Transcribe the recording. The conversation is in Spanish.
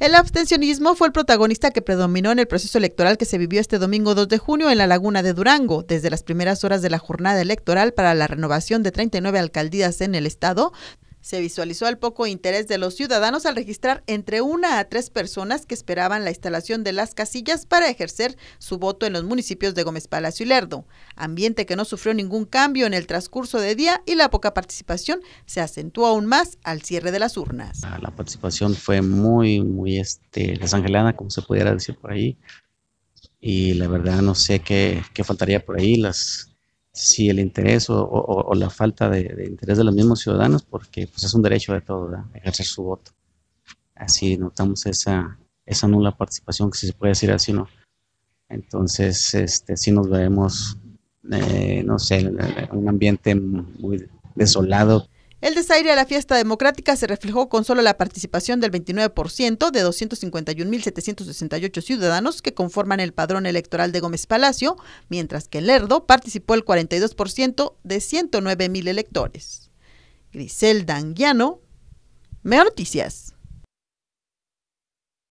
El abstencionismo fue el protagonista que predominó en el proceso electoral que se vivió este domingo 2 de junio en la Laguna de Durango. Desde las primeras horas de la jornada electoral para la renovación de 39 alcaldías en el estado, se visualizó el poco interés de los ciudadanos al registrar entre una a tres personas que esperaban la instalación de las casillas para ejercer su voto en los municipios de Gómez Palacio y Lerdo, ambiente que no sufrió ningún cambio en el transcurso de día y la poca participación se acentuó aún más al cierre de las urnas. Ah, la participación fue muy, muy este, desangelada, como se pudiera decir por ahí, y la verdad no sé qué, qué faltaría por ahí, las si el interés o, la falta de, interés de los mismos ciudadanos, porque pues, es un derecho de todos ejercer su voto. Así notamos esa, esa nula participación, que si se puede decir así, ¿no? Entonces, este, sí nos vemos, eh, no sé, un ambiente muy desolado el desaire a la fiesta democrática se reflejó con solo la participación del 29% de 251.768 ciudadanos que conforman el padrón electoral de Gómez Palacio, mientras que Lerdo participó el 42% de 109.000 electores. Grisel Danguiano, me Noticias.